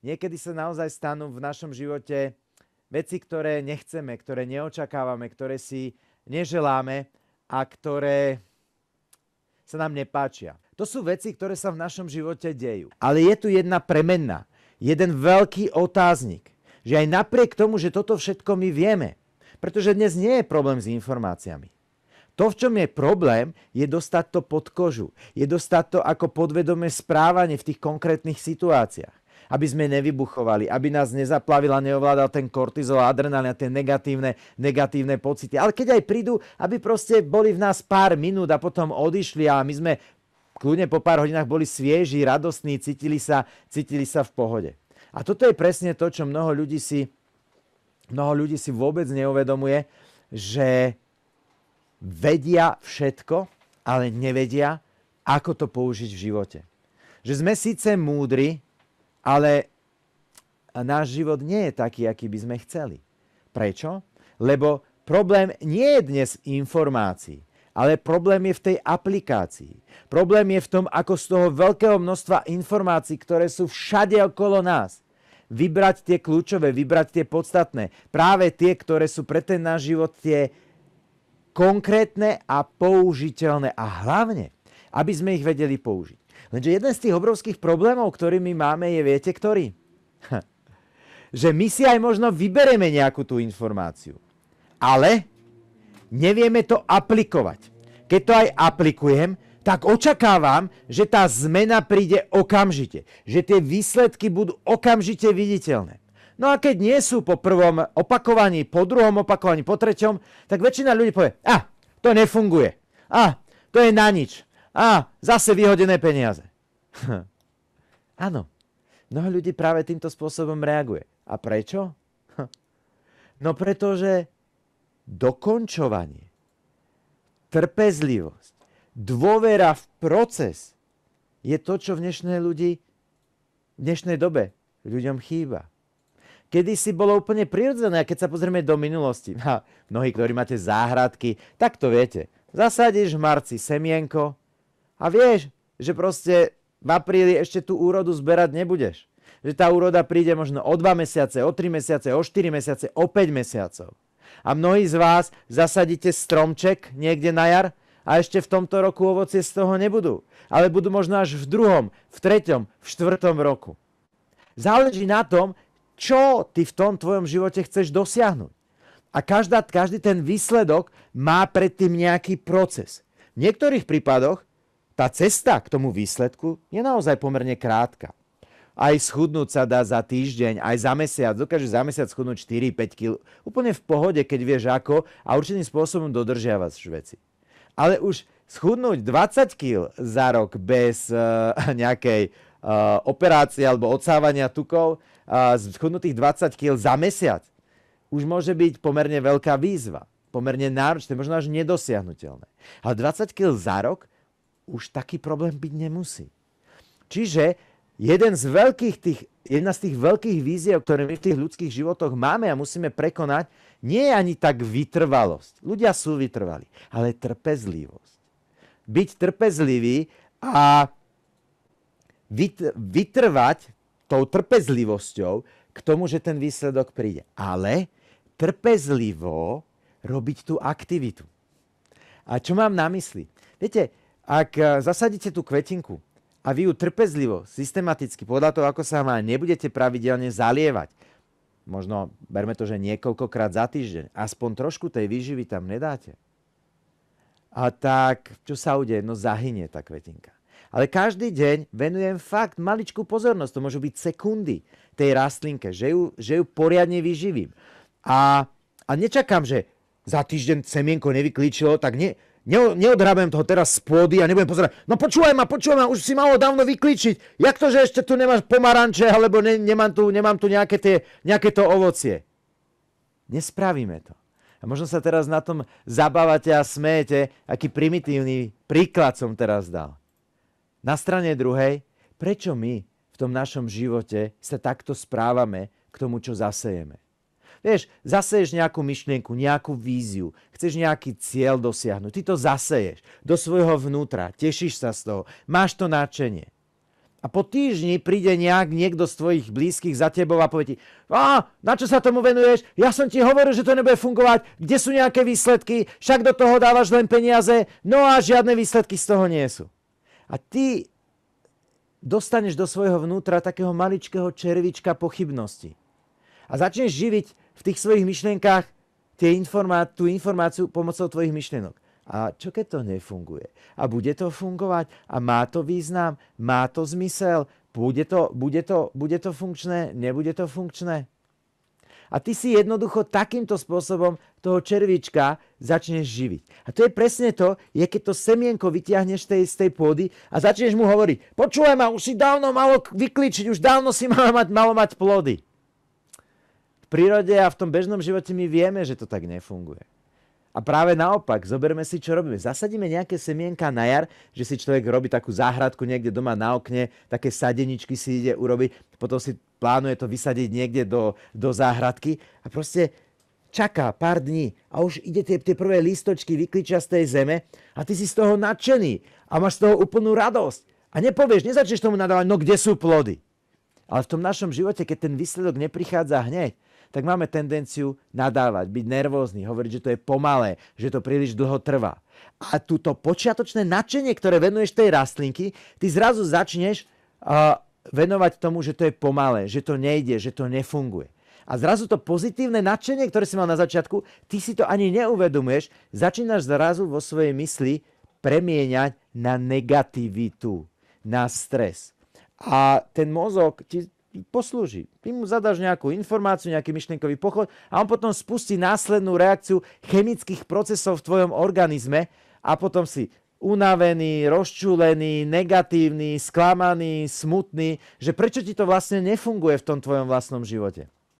Niekedy sa naozaj stanú v našom živote veci, ktoré nechceme, ktoré neočakávame, ktoré si neželáme a ktoré sa nám nepáčia. To sú veci, ktoré sa v našom živote dejú. Ale je tu jedna premenná, jeden veľký otáznik, že aj napriek tomu, že toto všetko my vieme, pretože dnes nie je problém s informáciami. To, v čom je problém, je dostať to pod kožu. Je dostať to ako podvedomé správanie v tých konkrétnych situáciách aby sme nevybuchovali, aby nás nezaplavila, neovládal ten kortizol, adrenalín a tie negatívne, negatívne pocity. Ale keď aj prídu, aby proste boli v nás pár minút a potom odišli a my sme kľudne po pár hodinách boli svieži, radostní, cítili sa, cítili sa v pohode. A toto je presne to, čo mnoho ľudí si, mnoho ľudí si vôbec neuvedomuje, že vedia všetko, ale nevedia, ako to použiť v živote. Že sme síce múdri, ale e, náš život nie je taký, aký by sme chceli. Prečo? Lebo problém nie je dnes informácií, ale problém je v tej aplikácii. Problém je v tom, ako z toho veľkého množstva informácií, ktoré sú všade okolo nás, vybrať tie kľúčové, vybrať tie podstatné. Práve tie, ktoré sú pre ten náš život tie konkrétne a použiteľné. A hlavne, aby sme ich vedeli použiť. Lenže jeden z tých obrovských problémov, ktorý my máme, je viete ktorý? že my si aj možno vybereme nejakú tú informáciu, ale nevieme to aplikovať. Keď to aj aplikujem, tak očakávam, že tá zmena príde okamžite. Že tie výsledky budú okamžite viditeľné. No a keď nie sú po prvom opakovaní, po druhom opakovaní, po treťom, tak väčšina ľudí povie, a, ah, to nefunguje. A, ah, to je na nič. A, zase vyhodené peniaze. Áno, mnoho ľudí práve týmto spôsobom reaguje. A prečo? no pretože dokončovanie, trpezlivosť, dôvera v proces je to, čo v dnešnej, ľudí, v dnešnej dobe ľuďom chýba. Kedy si bolo úplne prirodzené, a keď sa pozrieme do minulosti, a mnohí, ktorí máte záhradky, tak to viete. Zasadíš v marci semienko, a vieš, že proste v apríli ešte tú úrodu zberať nebudeš. Že tá úroda príde možno o 2 mesiace, o 3 mesiace, o 4 mesiace, o 5 mesiacov. A mnohí z vás zasadíte stromček niekde na jar a ešte v tomto roku ovocie z toho nebudú. Ale budú možno až v druhom, v treťom, v štvrtom roku. Záleží na tom, čo ty v tom tvojom živote chceš dosiahnuť. A každá, každý ten výsledok má predtým nejaký proces. V niektorých prípadoch tá cesta k tomu výsledku je naozaj pomerne krátka. Aj schudnúť sa dá za týždeň, aj za mesiac. Dokáže za mesiac schudnúť 4-5 kg. Úplne v pohode, keď vieš ako a určitým spôsobom dodržiavaš veci. Ale už schudnúť 20 kg za rok bez uh, nejakej uh, operácie alebo odsávania tukov, uh, schudnutých 20 kg za mesiac, už môže byť pomerne veľká výzva pomerne náročné, možno až nedosiahnutelné. Ale 20 kg za rok už taký problém byť nemusí. Čiže jeden z veľkých tých, jedna z tých veľkých víziev, ktoré my v tých ľudských životoch máme a musíme prekonať, nie je ani tak vytrvalosť. Ľudia sú vytrvalí, ale trpezlivosť. Byť trpezlivý a vytrvať tou trpezlivosťou k tomu, že ten výsledok príde. Ale trpezlivo robiť tú aktivitu. A čo mám na mysli? Viete, ak eh, zasadíte tú kvetinku a vy ju trpezlivo, systematicky, podľa toho, ako sa má, nebudete pravidelne zalievať, možno berme to, že niekoľkokrát za týždeň, aspoň trošku tej výživy tam nedáte, a tak čo sa udeje? No zahynie tá kvetinka. Ale každý deň venujem fakt maličkú pozornosť, to môžu byť sekundy tej rastlinke, že ju, že ju poriadne vyživím. A, a nečakám, že za týždeň semienko nevyklíčilo, tak nie neodhrabem toho teraz z pôdy a nebudem pozerať. No počúvaj ma, počúvaj ma, už si malo dávno vykličiť. Jak to, že ešte tu nemáš pomaranče, alebo ne, nemám, tu, nemám tu nejaké, tie, nejaké to ovocie? Nespravíme to. A možno sa teraz na tom zabávate a smete, aký primitívny príklad som teraz dal. Na strane druhej, prečo my v tom našom živote sa takto správame k tomu, čo zasejeme? Vieš, zaseješ nejakú myšlienku, nejakú víziu, chceš nejaký cieľ dosiahnuť, ty to zaseješ do svojho vnútra, tešíš sa z toho, máš to nadšenie. A po týždni príde nejak niekto z tvojich blízkych za tebou a povie ti, a na čo sa tomu venuješ? Ja som ti hovoril, že to nebude fungovať. Kde sú nejaké výsledky? Však do toho dávaš len peniaze. No a žiadne výsledky z toho nie sú. A ty dostaneš do svojho vnútra takého maličkého červička pochybnosti. A začneš živiť v tých svojich myšlienkách tie informá- tú informáciu pomocou tvojich myšlienok. A čo keď to nefunguje? A bude to fungovať? A má to význam? Má to zmysel? Bude to, bude to, bude to funkčné? Nebude to funkčné? A ty si jednoducho takýmto spôsobom toho červička začneš živiť. A to je presne to, je keď to semienko vytiahneš tej, z tej pôdy a začneš mu hovoriť, počúvaj ma, už si dávno malo vykličiť, už dávno si malo mať, malo mať plody prírode a v tom bežnom živote my vieme, že to tak nefunguje. A práve naopak, zoberme si, čo robíme. Zasadíme nejaké semienka na jar, že si človek robí takú záhradku niekde doma na okne, také sadeničky si ide urobiť, potom si plánuje to vysadiť niekde do, do záhradky a proste čaká pár dní a už ide tie, tie prvé lístočky vykličia z tej zeme a ty si z toho nadšený a máš z toho úplnú radosť. A nepovieš, nezačneš tomu nadávať, no kde sú plody. Ale v tom našom živote, keď ten výsledok neprichádza hneď, tak máme tendenciu nadávať, byť nervózny, hovoriť, že to je pomalé, že to príliš dlho trvá. A túto počiatočné nadšenie, ktoré venuješ tej rastlinky, ty zrazu začneš uh, venovať tomu, že to je pomalé, že to nejde, že to nefunguje. A zrazu to pozitívne nadšenie, ktoré si mal na začiatku, ty si to ani neuvedomuješ, začínaš zrazu vo svojej mysli premieňať na negativitu, na stres. A ten mozog ti poslúži. Ty mu zadáš nejakú informáciu, nejaký myšlienkový pochod a on potom spustí následnú reakciu chemických procesov v tvojom organizme a potom si unavený, rozčulený, negatívny, sklamaný, smutný, že prečo ti to vlastne nefunguje v tom tvojom vlastnom živote.